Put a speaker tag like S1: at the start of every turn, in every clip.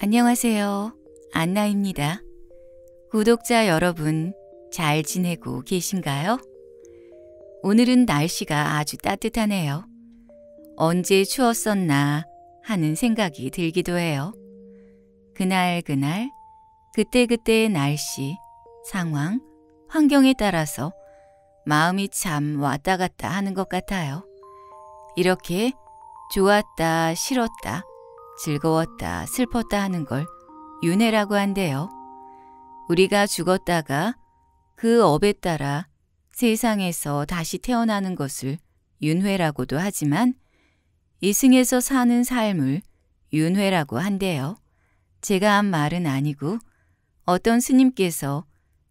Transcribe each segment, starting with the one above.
S1: 안녕하세요. 안나입니다. 구독자 여러분, 잘 지내고 계신가요? 오늘은 날씨가 아주 따뜻하네요. 언제 추웠었나 하는 생각이 들기도 해요. 그날 그날, 그때그때의 날씨, 상황, 환경에 따라서 마음이 참 왔다 갔다 하는 것 같아요. 이렇게 좋았다, 싫었다, 즐거웠다, 슬펐다 하는 걸 윤회라고 한대요. 우리가 죽었다가 그 업에 따라 세상에서 다시 태어나는 것을 윤회라고도 하지만 이승에서 사는 삶을 윤회라고 한대요. 제가 한 말은 아니고 어떤 스님께서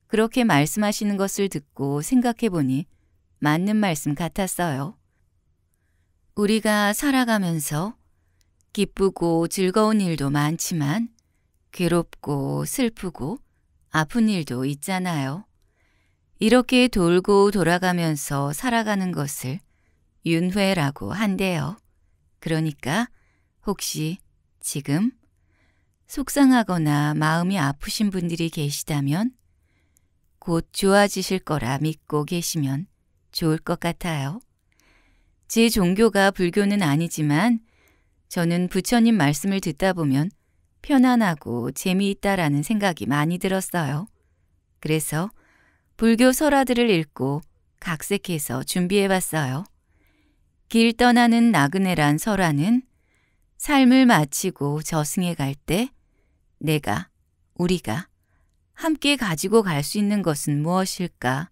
S1: 그렇게 말씀하시는 것을 듣고 생각해 보니 맞는 말씀 같았어요. 우리가 살아가면서 기쁘고 즐거운 일도 많지만 괴롭고 슬프고 아픈 일도 있잖아요. 이렇게 돌고 돌아가면서 살아가는 것을 윤회라고 한대요. 그러니까 혹시 지금 속상하거나 마음이 아프신 분들이 계시다면 곧 좋아지실 거라 믿고 계시면 좋을 것 같아요. 제 종교가 불교는 아니지만 저는 부처님 말씀을 듣다 보면 편안하고 재미있다라는 생각이 많이 들었어요. 그래서 불교 설화들을 읽고 각색해서 준비해봤어요. 길 떠나는 나그네란 설화는 삶을 마치고 저승에 갈 때 내가, 우리가 함께 가지고 갈 수 있는 것은 무엇일까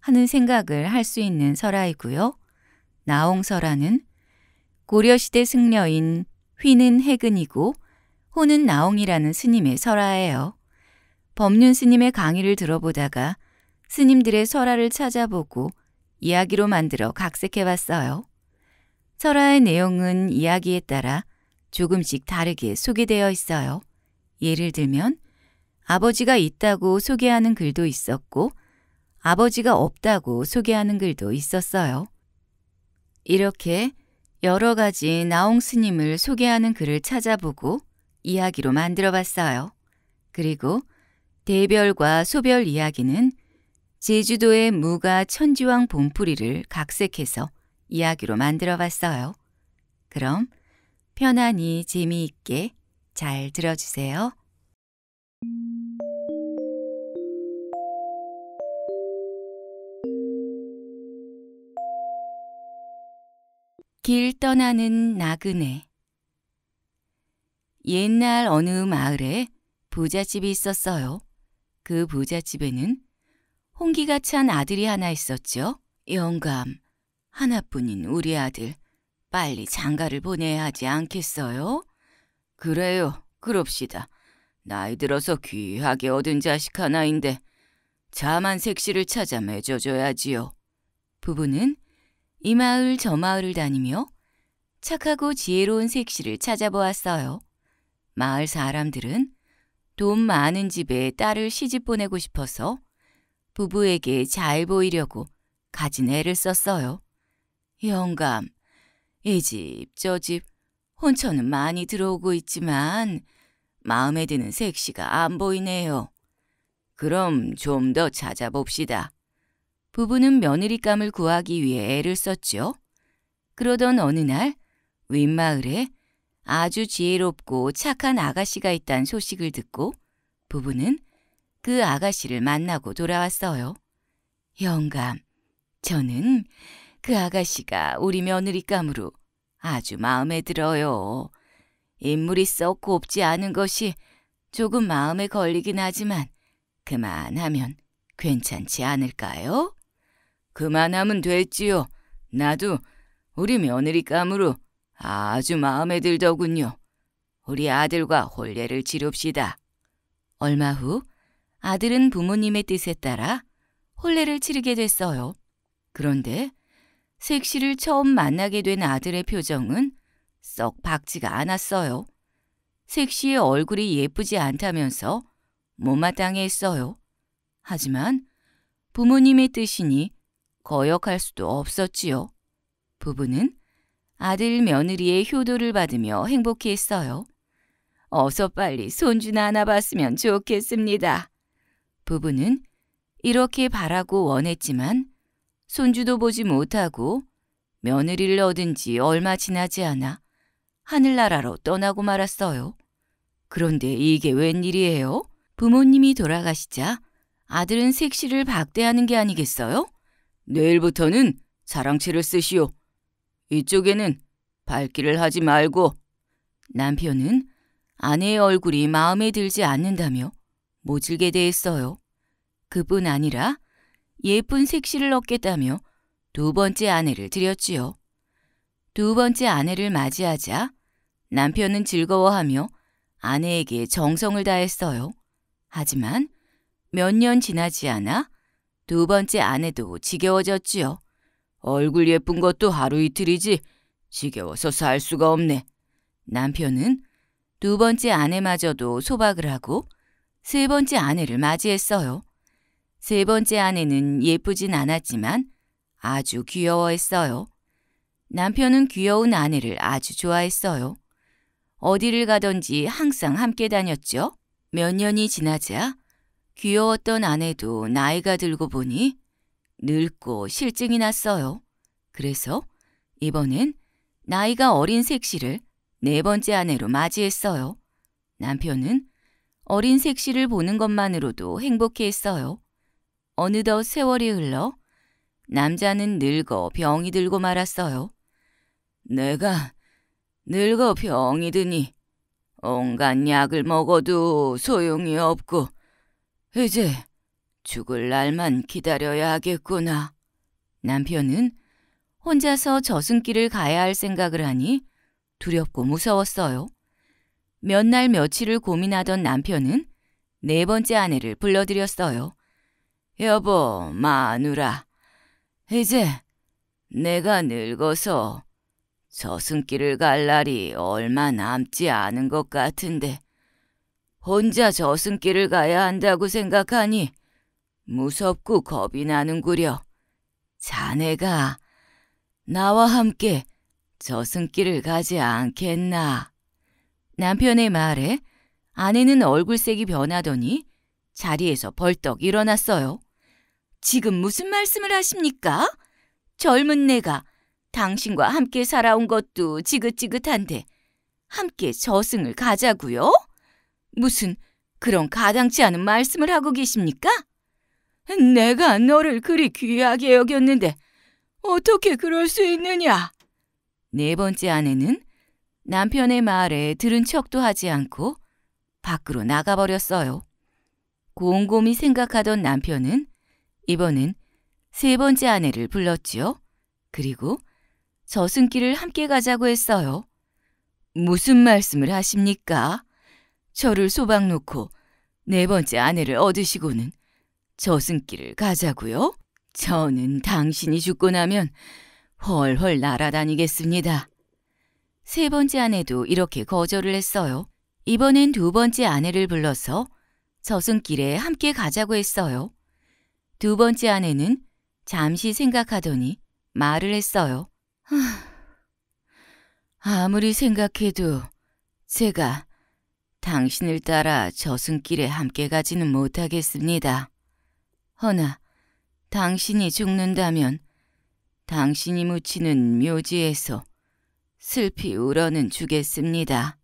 S1: 하는 생각을 할 수 있는 설화이고요. 나홍설화는 고려시대 승려인 휘는 해근이고 호는 나옹이라는 스님의 설화예요. 법륜 스님의 강의를 들어보다가 스님들의 설화를 찾아보고 이야기로 만들어 각색해봤어요. 설화의 내용은 이야기에 따라 조금씩 다르게 소개되어 있어요. 예를 들면 아버지가 있다고 소개하는 글도 있었고 아버지가 없다고 소개하는 글도 있었어요. 이렇게 여러 가지 나홍 스님을 소개하는 글을 찾아보고 이야기로 만들어 봤어요. 그리고 대별과 소별 이야기는 제주도의 무가 천지왕 봄풀이를 각색해서 이야기로 만들어 봤어요. 그럼 편안히 재미있게 잘 들어주세요. 길 떠나는 나그네 옛날 어느 마을에 부잣집이 있었어요. 그 부잣집에는 홍기가 찬 아들이 하나 있었죠. 영감, 하나뿐인 우리 아들, 빨리 장가를 보내야 하지 않겠어요? 그래요, 그럽시다. 나이 들어서 귀하게 얻은 자식 하나인데 자만 색시를 찾아 맺어줘야지요. 부부는 이 마을 저 마을을 다니며 착하고 지혜로운 색시를 찾아보았어요. 마을 사람들은 돈 많은 집에 딸을 시집 보내고 싶어서 부부에게 잘 보이려고 가진 애를 썼어요. 영감, 이 집, 저 집, 혼처는 많이 들어오고 있지만 마음에 드는 색시가 안 보이네요. 그럼 좀 더 찾아봅시다. 부부는 며느리감을 구하기 위해 애를 썼지요. 그러던 어느 날 윗마을에 아주 지혜롭고 착한 아가씨가 있다는 소식을 듣고 부부는 그 아가씨를 만나고 돌아왔어요. 영감, 저는 그 아가씨가 우리 며느리감으로 아주 마음에 들어요. 인물이 썩 곱지 않은 것이 조금 마음에 걸리긴 하지만 그만하면 괜찮지 않을까요? 그만하면 됐지요. 나도 우리 며느리 감으로 아주 마음에 들더군요. 우리 아들과 혼례를 치룹시다 얼마 후 아들은 부모님의 뜻에 따라 혼례를 치르게 됐어요. 그런데 색시를 처음 만나게 된 아들의 표정은 썩 밝지가 않았어요. 색시의 얼굴이 예쁘지 않다면서 못마땅해 했어요. 하지만 부모님의 뜻이니 거역할 수도 없었지요. 부부는 아들 며느리의 효도를 받으며 행복했어요. 어서 빨리 손주나 하나 봤으면 좋겠습니다. 부부는 이렇게 바라고 원했지만 손주도 보지 못하고 며느리를 얻은 지 얼마 지나지 않아 하늘나라로 떠나고 말았어요. 그런데 이게 웬일이에요? 부모님이 돌아가시자 아들은 색시를 박대하는 게 아니겠어요? 내일부터는 사랑채를 쓰시오. 이쪽에는 밝기를 하지 말고. 남편은 아내의 얼굴이 마음에 들지 않는다며 모질게 대했어요. 그뿐 아니라 예쁜 색시를 얻겠다며 두 번째 아내를 드렸지요두 번째 아내를 맞이하자 남편은 즐거워하며 아내에게 정성을 다했어요. 하지만 몇 년 지나지 않아 두 번째 아내도 지겨워졌지요. 얼굴 예쁜 것도 하루 이틀이지 지겨워서 살 수가 없네. 남편은 두 번째 아내마저도 소박을 하고 세 번째 아내를 맞이했어요. 세 번째 아내는 예쁘진 않았지만 아주 귀여워했어요. 남편은 귀여운 아내를 아주 좋아했어요. 어디를 가든지 항상 함께 다녔죠. 몇 년이 지나자 귀여웠던 아내도 나이가 들고 보니 늙고 실증이 났어요. 그래서 이번엔 나이가 어린 색시를 네 번째 아내로 맞이했어요. 남편은 어린 색시를 보는 것만으로도 행복해했어요. 어느덧 세월이 흘러 남자는 늙어 병이 들고 말았어요. 내가 늙어 병이 드니 온갖 약을 먹어도 소용이 없고 이제 죽을 날만 기다려야 하겠구나. 남편은 혼자서 저승길을 가야 할 생각을 하니 두렵고 무서웠어요. 몇 날 며칠을 고민하던 남편은 네 번째 아내를 불러들였어요. 여보, 마누라. 이제 내가 늙어서 저승길을 갈 날이 얼마 남지 않은 것 같은데 혼자 저승길을 가야 한다고 생각하니 무섭고 겁이 나는구려. 자네가 나와 함께 저승길을 가지 않겠나. 남편의 말에 아내는 얼굴색이 변하더니 자리에서 벌떡 일어났어요. 지금 무슨 말씀을 하십니까? 젊은 내가 당신과 함께 살아온 것도 지긋지긋한데 함께 저승을 가자고요? 무슨 그런 가당치 않은 말씀을 하고 계십니까? 내가 너를 그리 귀하게 여겼는데 어떻게 그럴 수 있느냐? 네 번째 아내는 남편의 말에 들은 척도 하지 않고 밖으로 나가버렸어요. 곰곰이 생각하던 남편은 이번엔 세 번째 아내를 불렀지요. 그리고 저승길을 함께 가자고 했어요. 무슨 말씀을 하십니까? 저를 소방 놓고 네 번째 아내를 얻으시고는 저승길을 가자고요? 저는 당신이 죽고 나면 헐헐 날아다니겠습니다. 세 번째 아내도 이렇게 거절을 했어요. 이번엔 두 번째 아내를 불러서 저승길에 함께 가자고 했어요. 두 번째 아내는 잠시 생각하더니 말을 했어요. 아무리 생각해도 제가 당신을 따라 저승길에 함께 가지는 못하겠습니다. 허나 당신이 죽는다면 당신이 묻히는 묘지에서 슬피 울어는 주겠습니다.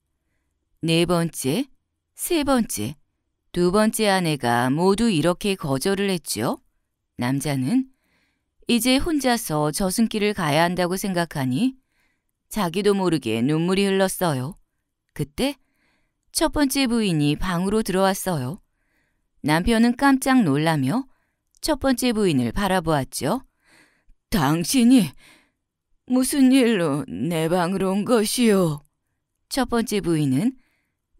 S1: 네 번째, 세 번째, 두 번째 아내가 모두 이렇게 거절을 했죠. 남자는 이제 혼자서 저승길을 가야 한다고 생각하니 자기도 모르게 눈물이 흘렀어요. 그때 첫 번째 부인이 방으로 들어왔어요. 남편은 깜짝 놀라며 첫 번째 부인을 바라보았죠. 당신이 무슨 일로 내 방으로 온 것이요? 첫 번째 부인은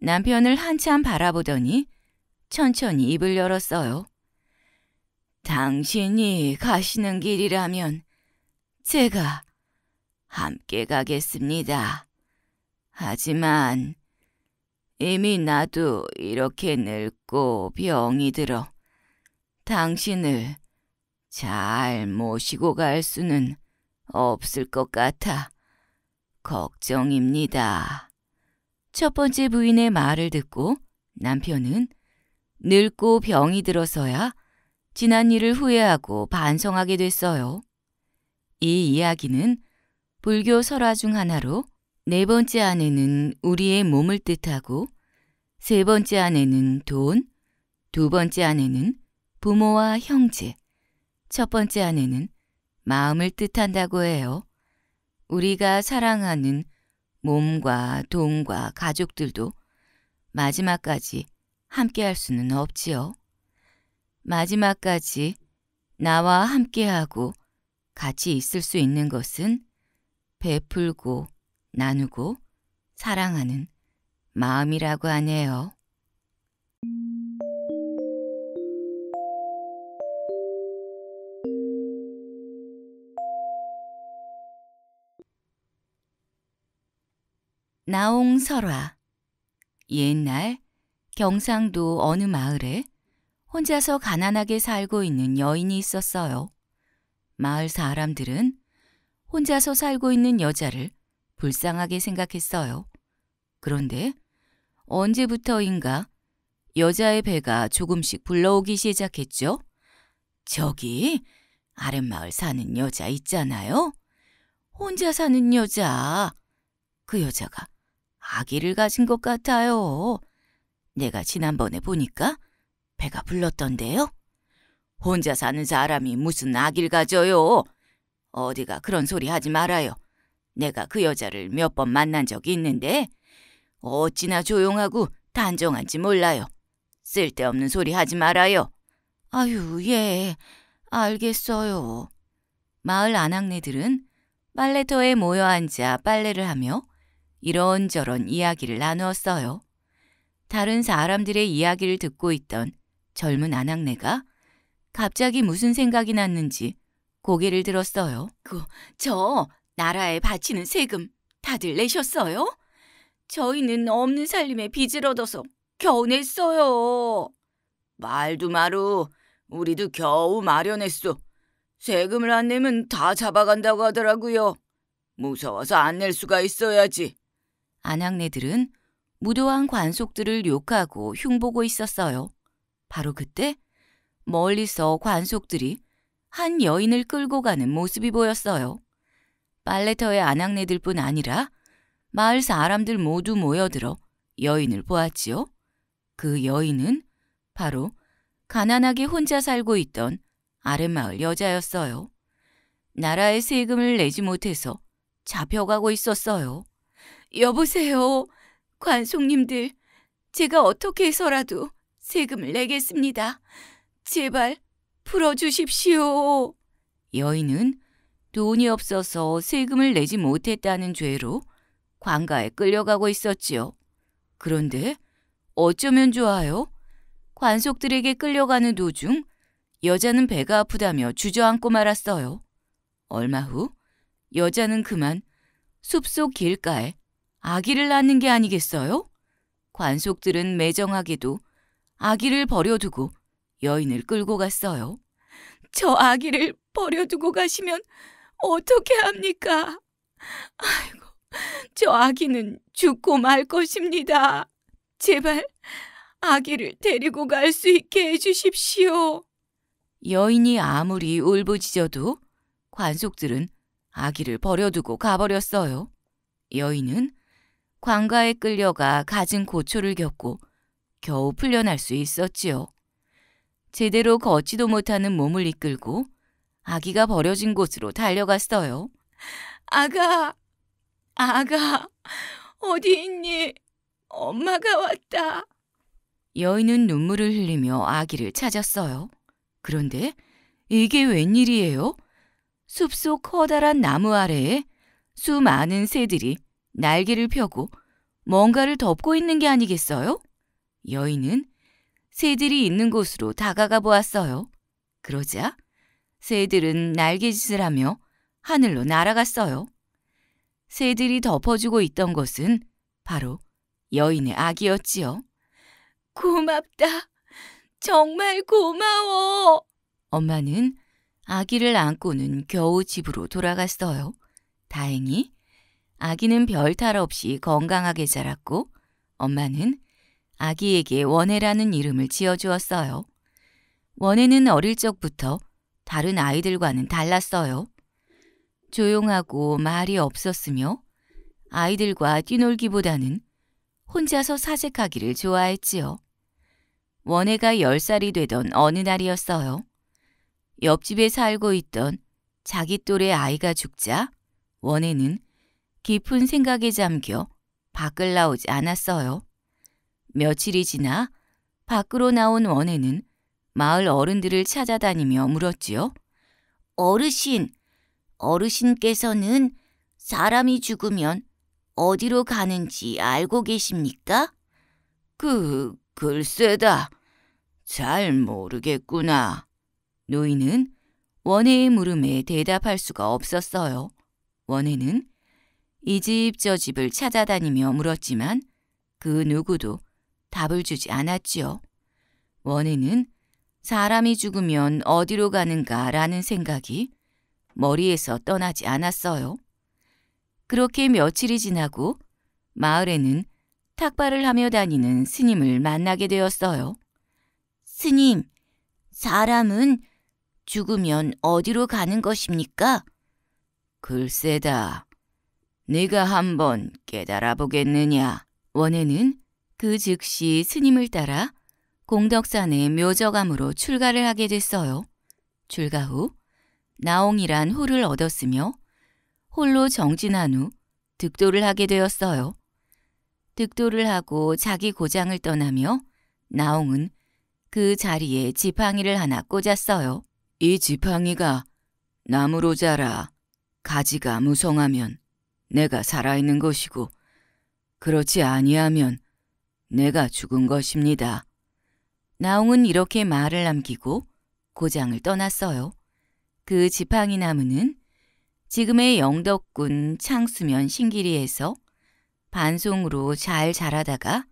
S1: 남편을 한참 바라보더니 천천히 입을 열었어요. 당신이 가시는 길이라면 제가 함께 가겠습니다. 하지만 이미 나도 이렇게 늙고 병이 들어 당신을 잘 모시고 갈 수는 없을 것 같아 걱정입니다. 첫 번째 부인의 말을 듣고 남편은 늙고 병이 들어서야 지난 일을 후회하고 반성하게 됐어요. 이 이야기는 불교 설화 중 하나로 네 번째 안에는 우리의 몸을 뜻하고 세 번째 안에는 돈, 두 번째 안에는 부모와 형제, 첫 번째 안에는 마음을 뜻한다고 해요. 우리가 사랑하는 몸과 돈과 가족들도 마지막까지 함께 할 수는 없지요. 마지막까지 나와 함께하고 같이 있을 수 있는 것은 베풀고 나누고 사랑하는 마음이라고 하네요. 나옹설화 옛날 경상도 어느 마을에 혼자서 가난하게 살고 있는 여인이 있었어요. 마을 사람들은 혼자서 살고 있는 여자를 불쌍하게 생각했어요. 그런데 언제부터인가 여자의 배가 조금씩 불러오기 시작했죠. 저기 아랫마을 사는 여자 있잖아요. 혼자 사는 여자. 그 여자가 아기를 가진 것 같아요. 내가 지난번에 보니까 배가 불렀던데요. 혼자 사는 사람이 무슨 아기를 가져요. 어디가 그런 소리 하지 말아요. 내가 그 여자를 몇 번 만난 적이 있는데 어찌나 조용하고 단정한지 몰라요. 쓸데없는 소리 하지 말아요. 아유, 예, 알겠어요. 마을 아낙네들은 빨래터에 모여 앉아 빨래를 하며 이런저런 이야기를 나누었어요. 다른 사람들의 이야기를 듣고 있던 젊은 아낙네가 갑자기 무슨 생각이 났는지 고개를 들었어요. 그, 저 나라에 바치는 세금 다들 내셨어요? 저희는 없는 살림에 빚을 얻어서 겨우 냈어요. 말도 마루. 우리도 겨우 마련했어. 세금을 안 내면 다 잡아간다고 하더라고요. 무서워서 안 낼 수가 있어야지. 안학네들은 무도한 관속들을 욕하고 흉보고 있었어요. 바로 그때 멀리서 관속들이 한 여인을 끌고 가는 모습이 보였어요. 빨래터의 아낙네들뿐 아니라 마을 사람들 모두 모여들어 여인을 보았지요. 그 여인은 바로 가난하게 혼자 살고 있던 아랫마을 여자였어요. 나라의 세금을 내지 못해서 잡혀가고 있었어요. 여보세요. 관속님들, 제가 어떻게 해서라도 세금을 내겠습니다. 제발 풀어주십시오. 여인은 돈이 없어서 세금을 내지 못했다는 죄로 관가에 끌려가고 있었지요. 그런데 어쩌면 좋아요? 관속들에게 끌려가는 도중 여자는 배가 아프다며 주저앉고 말았어요. 얼마 후 여자는 그만 숲속 길가에 아기를 낳는 게 아니겠어요? 관속들은 매정하게도 아기를 버려두고 여인을 끌고 갔어요. 저 아기를 버려두고 가시면 어떻게 합니까? 아이고, 저 아기는 죽고 말 것입니다. 제발 아기를 데리고 갈 수 있게 해주십시오. 여인이 아무리 울부짖어도 관속들은 아기를 버려두고 가버렸어요. 여인은 광가에 끌려가 가진 고초를 겪고 겨우 풀려날 수 있었지요. 제대로 걷지도 못하는 몸을 이끌고 아기가 버려진 곳으로 달려갔어요. 아가, 아가, 어디 있니? 엄마가 왔다. 여인은 눈물을 흘리며 아기를 찾았어요. 그런데 이게 웬일이에요? 숲속 커다란 나무 아래에 수많은 새들이 날개를 펴고 뭔가를 덮고 있는 게 아니겠어요? 여인은 새들이 있는 곳으로 다가가 보았어요. 그러자 새들은 날개짓을 하며 하늘로 날아갔어요. 새들이 덮어주고 있던 것은 바로 여인의 아기였지요. 고맙다. 정말 고마워. 엄마는 아기를 안고는 겨우 집으로 돌아갔어요. 다행히 아기는 별 탈 없이 건강하게 자랐고 엄마는 아기에게 원해라는 이름을 지어주었어요. 원해는 어릴 적부터 다른 아이들과는 달랐어요. 조용하고 말이 없었으며 아이들과 뛰놀기보다는 혼자서 사색하기를 좋아했지요. 원해가 열살이 되던 어느 날이었어요. 옆집에 살고 있던 자기 또래 아이가 죽자 원해는 깊은 생각에 잠겨 밖을 나오지 않았어요. 며칠이 지나 밖으로 나온 원해는 마을 어른들을 찾아다니며 물었지요. 어르신, 어르신께서는 사람이 죽으면 어디로 가는지 알고 계십니까? 그, 글쎄다. 잘 모르겠구나. 노인은 원혜의 물음에 대답할 수가 없었어요. 원혜는 이 집 저 집을 찾아다니며 물었지만 그 누구도 답을 주지 않았지요. 원혜는 사람이 죽으면 어디로 가는가라는 생각이 머리에서 떠나지 않았어요. 그렇게 며칠이 지나고 마을에는 탁발을 하며 다니는 스님을 만나게 되었어요. 스님, 사람은 죽으면 어디로 가는 것입니까? 글쎄다. 네가 한번 깨달아 보겠느냐. 원에는 그 즉시 스님을 따라 공덕산는 묘저감으로 출가를 하게 됐어요. 출가 후 나옹이란 호를 얻었으며 홀로 정진한 후 득도를 하게 되었어요. 득도를 하고 자기 고장을 떠나며 나옹은 그 자리에 지팡이를 하나 꽂았어요. 이 지팡이가 나무로 자라 가지가 무성하면 내가 살아있는 것이고 그렇지 아니하면 내가 죽은 것입니다. 나홍은 이렇게 말을 남기고 고장을 떠났어요. 그 지팡이 나무는 지금의 영덕군 창수면 신길이에서 반송으로 잘 자라다가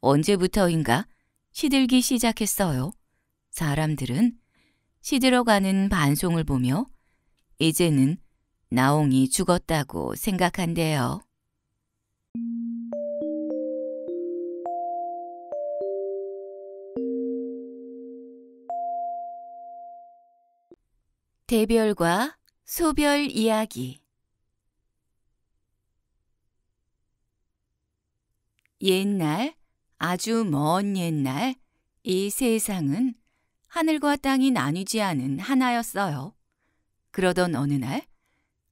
S1: 언제부터인가 시들기 시작했어요. 사람들은 시들어가는 반송을 보며 이제는 나홍이 죽었다고 생각한대요. 대별과 소별 이야기 옛날, 아주 먼 옛날, 이 세상은 하늘과 땅이 나뉘지 않은 하나였어요. 그러던 어느 날,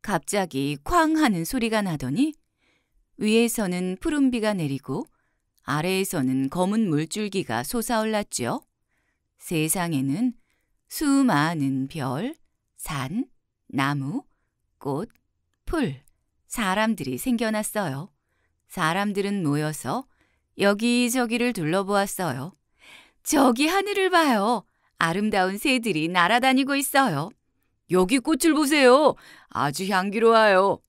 S1: 갑자기 쾅 하는 소리가 나더니 위에서는 푸른 비가 내리고 아래에서는 검은 물줄기가 솟아올랐지요. 세상에는 수많은 별, 산, 나무, 꽃, 풀, 사람들이 생겨났어요. 사람들은 모여서 여기저기를 둘러보았어요. 저기 하늘을 봐요. 아름다운 새들이 날아다니고 있어요. 여기 꽃을 보세요. 아주 향기로워요.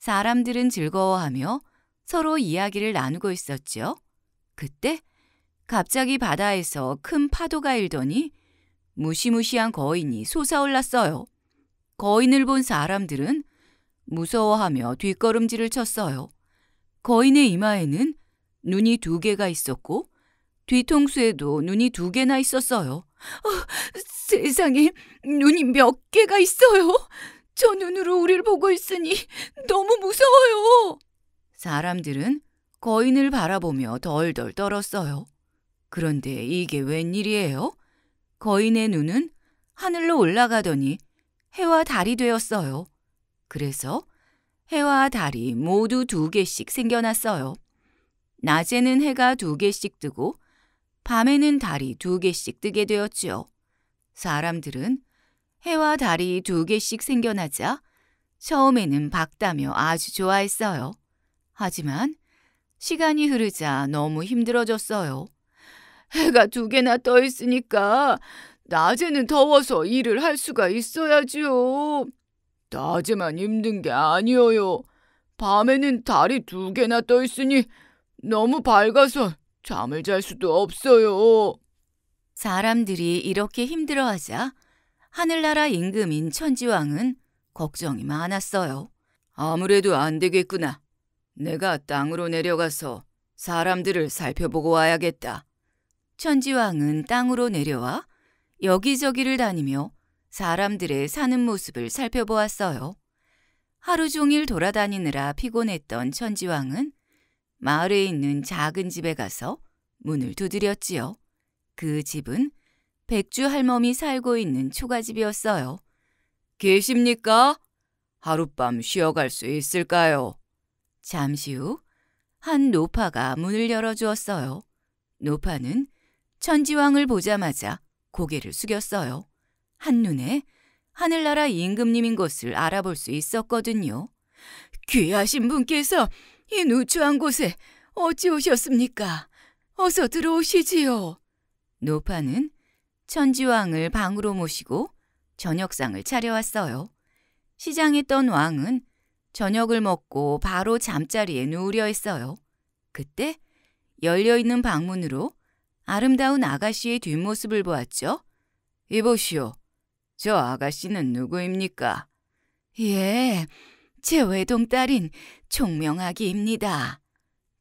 S1: 사람들은 즐거워하며 서로 이야기를 나누고 있었죠. 그때 갑자기 바다에서 큰 파도가 일더니 무시무시한 거인이 솟아올랐어요. 거인을 본 사람들은 무서워하며 뒷걸음질을 쳤어요. 거인의 이마에는 눈이 두 개가 있었고 뒤통수에도 눈이 두 개나 있었어요. 어, 세상에 눈이 몇 개가 있어요. 저 눈으로 우리를 보고 있으니 너무 무서워요. 사람들은 거인을 바라보며 덜덜 떨었어요. 그런데 이게 웬일이에요? 거인의 눈은 하늘로 올라가더니 해와 달이 되었어요. 그래서 해와 달이 모두 두 개씩 생겨났어요. 낮에는 해가 두 개씩 뜨고 밤에는 달이 두 개씩 뜨게 되었지요. 사람들은 해와 달이 두 개씩 생겨나자 처음에는 밝다며 아주 좋아했어요. 하지만 시간이 흐르자 너무 힘들어졌어요. 해가 두 개나 떠 있으니까 낮에는 더워서 일을 할 수가 있어야지요. 낮에만 힘든 게 아니어요. 밤에는 달이 두 개나 떠 있으니 너무 밝아서 잠을 잘 수도 없어요. 사람들이 이렇게 힘들어하자 하늘나라 임금인 천지왕은 걱정이 많았어요. 아무래도 안 되겠구나. 내가 땅으로 내려가서 사람들을 살펴보고 와야겠다. 천지왕은 땅으로 내려와 여기저기를 다니며 사람들의 사는 모습을 살펴보았어요. 하루 종일 돌아다니느라 피곤했던 천지왕은 마을에 있는 작은 집에 가서 문을 두드렸지요. 그 집은 백주 할멈이 살고 있는 초가집이었어요. 계십니까? 하룻밤 쉬어갈 수 있을까요? 잠시 후 한 노파가 문을 열어주었어요. 노파는 천지왕을 보자마자 고개를 숙였어요. 한눈에 하늘나라 임금님인 것을 알아볼 수 있었거든요. 귀하신 분께서 이 누추한 곳에 어찌 오셨습니까? 어서 들어오시지요. 노파는 천지왕을 방으로 모시고 저녁상을 차려왔어요. 시장했던 왕은 저녁을 먹고 바로 잠자리에 누우려 했어요. 그때 열려있는 방문으로 아름다운 아가씨의 뒷모습을 보았죠. 이보시오. 저 아가씨는 누구입니까? 예, 제 외동딸인 총명아기입니다.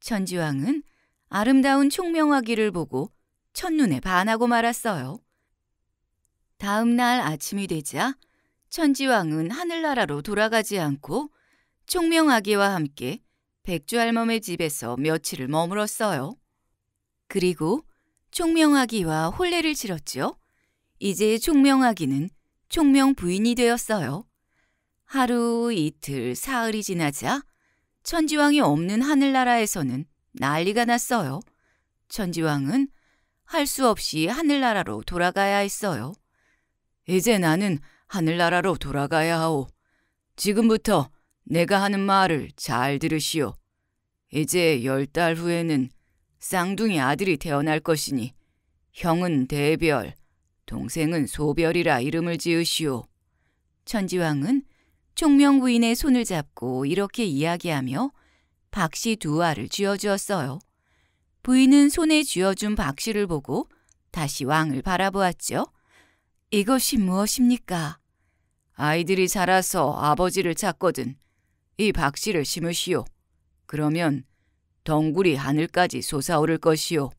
S1: 천지왕은 아름다운 총명아기를 보고 첫눈에 반하고 말았어요. 다음 날 아침이 되자 천지왕은 하늘나라로 돌아가지 않고 총명아기와 함께 백주할멈의 집에서 며칠을 머물었어요. 그리고 총명하기와 혼례를 치렀지요. 이제 총명하기는 총명 부인이 되었어요. 하루, 이틀, 사흘이 지나자 천지왕이 없는 하늘나라에서는 난리가 났어요. 천지왕은 할 수 없이 하늘나라로 돌아가야 했어요. 이제 나는 하늘나라로 돌아가야 하오. 지금부터 내가 하는 말을 잘 들으시오. 이제 열 달 후에는 쌍둥이 아들이 태어날 것이니 형은 대별, 동생은 소별이라 이름을 지으시오. 천지왕은 총명부인의 손을 잡고 이렇게 이야기하며 박씨 두 알을 쥐어주었어요. 부인은 손에 쥐어준 박씨를 보고 다시 왕을 바라보았죠. 이것이 무엇입니까? 아이들이 자라서 아버지를 찾거든 이 박씨를 심으시오. 그러면 덩굴이 하늘까지 솟아오를 것이요.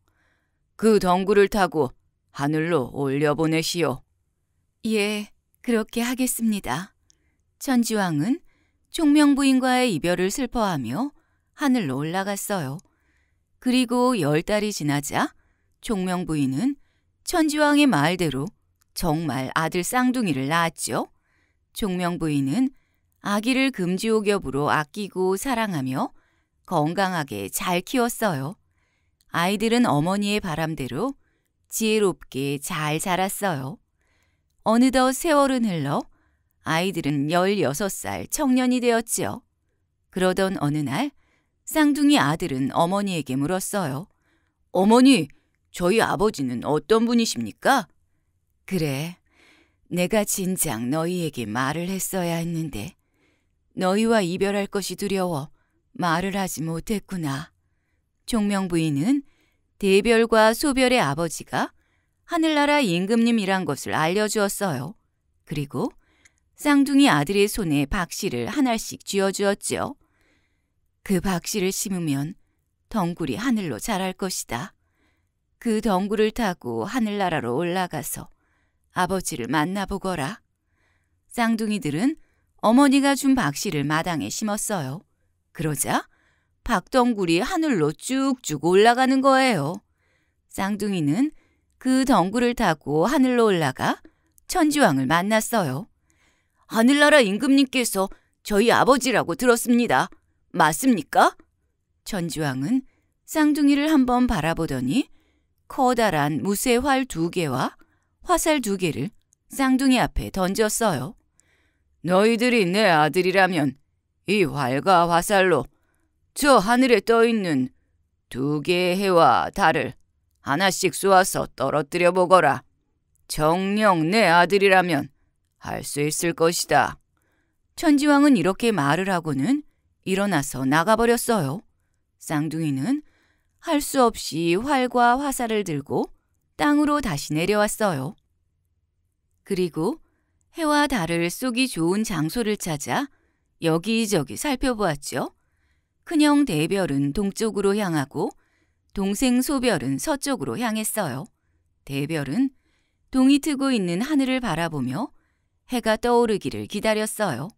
S1: 그 덩굴을 타고 하늘로 올려보내시오. 예, 그렇게 하겠습니다. 천지왕은 총명부인과의 이별을 슬퍼하며 하늘로 올라갔어요. 그리고 열 달이 지나자 총명부인은 천지왕의 말대로 정말 아들 쌍둥이를 낳았죠. 총명부인은 아기를 금지옥엽으로 아끼고 사랑하며 건강하게 잘 키웠어요. 아이들은 어머니의 바람대로 지혜롭게 잘 자랐어요. 어느덧 세월은 흘러 아이들은 16살 청년이 되었지요. 그러던 어느 날 쌍둥이 아들은 어머니에게 물었어요. 어머니, 저희 아버지는 어떤 분이십니까? 그래, 내가 진작 너희에게 말을 했어야 했는데 너희와 이별할 것이 두려워 말을 하지 못했구나. 종명 부인은 대별과 소별의 아버지가 하늘나라 임금님이란 것을 알려주었어요. 그리고 쌍둥이 아들의 손에 박씨를 하나씩 쥐어주었지요. 그 박씨를 심으면 덩굴이 하늘로 자랄 것이다. 그 덩굴을 타고 하늘나라로 올라가서 아버지를 만나보거라. 쌍둥이들은 어머니가 준 박씨를 마당에 심었어요. 그러자 박덩굴이 하늘로 쭉쭉 올라가는 거예요. 쌍둥이는 그 덩굴을 타고 하늘로 올라가 천지왕을 만났어요. 하늘나라 임금님께서 저희 아버지라고 들었습니다. 맞습니까? 천지왕은 쌍둥이를 한번 바라보더니 커다란 무쇠 활 두 개와 화살 두 개를 쌍둥이 앞에 던졌어요. 너희들이 내 아들이라면 이 활과 화살로 저 하늘에 떠 있는 두 개의 해와 달을 하나씩 쏘아서 떨어뜨려 보거라. 정녕내 아들이라면 할 수 있을 것이다. 천지왕은 이렇게 말을 하고는 일어나서 나가버렸어요. 쌍둥이는 할 수 없이 활과 화살을 들고 땅으로 다시 내려왔어요. 그리고 해와 달을 쏘기 좋은 장소를 찾아 여기저기 살펴보았죠. 큰형 대별은 동쪽으로 향하고 동생 소별은 서쪽으로 향했어요. 대별은 동이 트고 있는 하늘을 바라보며 해가 떠오르기를 기다렸어요.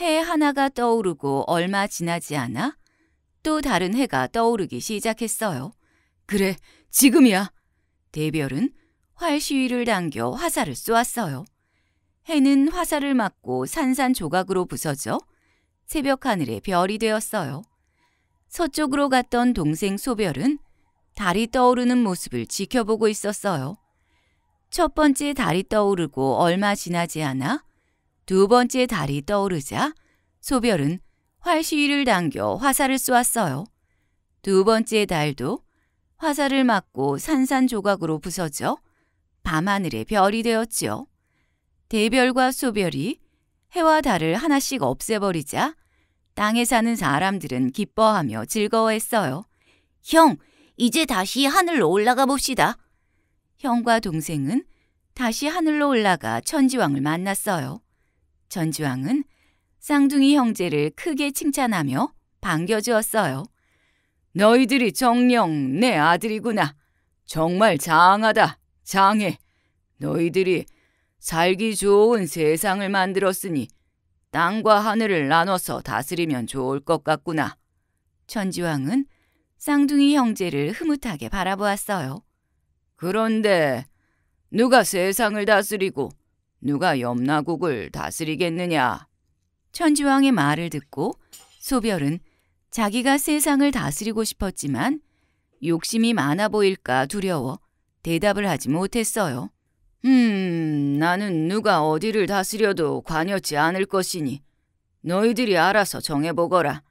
S1: 해 하나가 떠오르고 얼마 지나지 않아 또 다른 해가 떠오르기 시작했어요. 그래, 지금이야. 대별은 활시위를 당겨 화살을 쏘았어요. 해는 화살을 맞고 산산조각으로 부서져 새벽 하늘에 별이 되었어요. 서쪽으로 갔던 동생 소별은 달이 떠오르는 모습을 지켜보고 있었어요. 첫 번째 달이 떠오르고 얼마 지나지 않아 두 번째 달이 떠오르자 소별은 활시위를 당겨 화살을 쏘았어요. 두 번째 달도 화살을 맞고 산산조각으로 부서져 밤하늘에 별이 되었지요. 대별과 소별이 해와 달을 하나씩 없애버리자 땅에 사는 사람들은 기뻐하며 즐거워했어요. 형, 이제 다시 하늘로 올라가 봅시다. 형과 동생은 다시 하늘로 올라가 천지왕을 만났어요. 천지왕은 쌍둥이 형제를 크게 칭찬하며 반겨주었어요. 너희들이 정령 내 아들이구나. 정말 장하다, 장해. 너희들이 살기 좋은 세상을 만들었으니 땅과 하늘을 나눠서 다스리면 좋을 것 같구나. 천지왕은 쌍둥이 형제를 흐뭇하게 바라보았어요. 그런데 누가 세상을 다스리고 누가 염라국을 다스리겠느냐? 천지왕의 말을 듣고 소별은 자기가 세상을 다스리고 싶었지만 욕심이 많아 보일까 두려워 대답을 하지 못했어요. 음, 나는 누가 어디를 다스려도 관여치 않을 것이니 너희들이 알아서 정해보거라.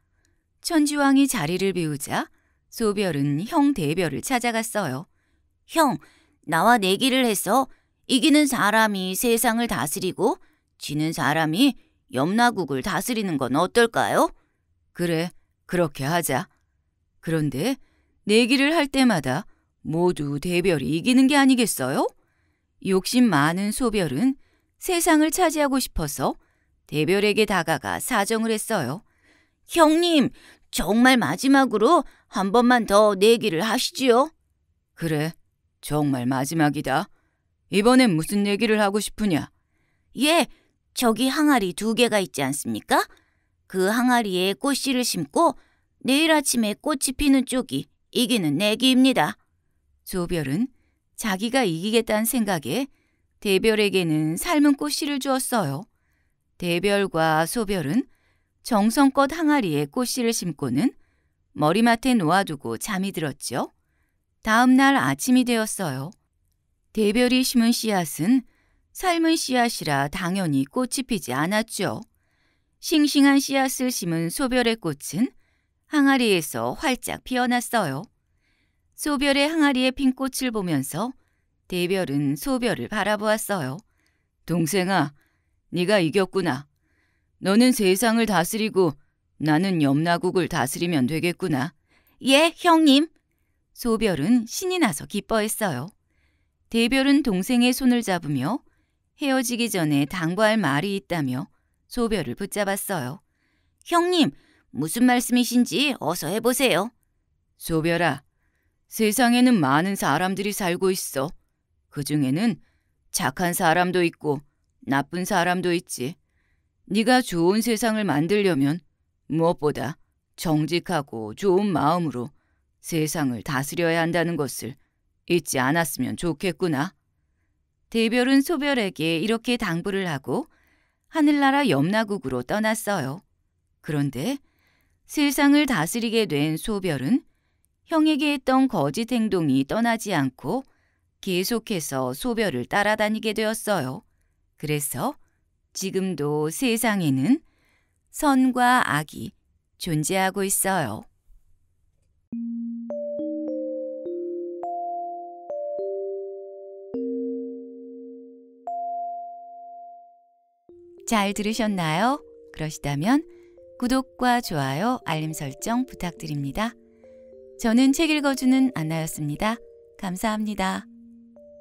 S1: 천주왕이 자리를 비우자 소별은 형 대별을 찾아갔어요. 형, 나와 내기를 해서 이기는 사람이 세상을 다스리고 지는 사람이 염라국을 다스리는 건 어떨까요? 그래, 그렇게 하자. 그런데 내기를 할 때마다 모두 대별이 이기는 게 아니겠어요? 욕심 많은 소별은 세상을 차지하고 싶어서 대별에게 다가가 사정을 했어요. 형님, 정말 마지막으로 한 번만 더 내기를 하시지요? 그래, 정말 마지막이다. 이번엔 무슨 내기를 하고 싶으냐? 예, 저기 항아리 두 개가 있지 않습니까? 그 항아리에 꽃씨를 심고 내일 아침에 꽃이 피는 쪽이 이기는 내기입니다. 조별은 자기가 이기겠다는 생각에 대별에게는 삶은 꽃씨를 주었어요. 대별과 소별은 정성껏 항아리에 꽃씨를 심고는 머리맡에 놓아두고 잠이 들었죠 다음 날 아침이 되었어요. 대별이 심은 씨앗은 삶은 씨앗이라 당연히 꽃이 피지 않았죠. 싱싱한 씨앗을 심은 소별의 꽃은 항아리에서 활짝 피어났어요. 소별의 항아리에 핀 꽃을 보면서 대별은 소별을 바라보았어요. 동생아, 네가 이겼구나. 너는 세상을 다스리고 나는 염라국을 다스리면 되겠구나. 예, 형님. 소별은 신이 나서 기뻐했어요. 대별은 동생의 손을 잡으며 헤어지기 전에 당부할 말이 있다며 소별을 붙잡았어요. 형님, 무슨 말씀이신지 어서 해보세요. 소별아, 세상에는 많은 사람들이 살고 있어. 그 중에는 착한 사람도 있고 나쁜 사람도 있지. 네가 좋은 세상을 만들려면 무엇보다 정직하고 좋은 마음으로 세상을 다스려야 한다는 것을 잊지 않았으면 좋겠구나. 대별은 소별에게 이렇게 당부를 하고 하늘나라 염라국으로 떠났어요. 그런데 세상을 다스리게 된 소별은 형에게 했던 거짓 행동이 떠나지 않고 계속해서 소별을 따라다니게 되었어요. 그래서 지금도 세상에는 선과 악이 존재하고 있어요. 잘 들으셨나요? 그러시다면 구독과 좋아요, 알림 설정 부탁드립니다. 저는 책 읽어주는 안나였습니다. 감사합니다.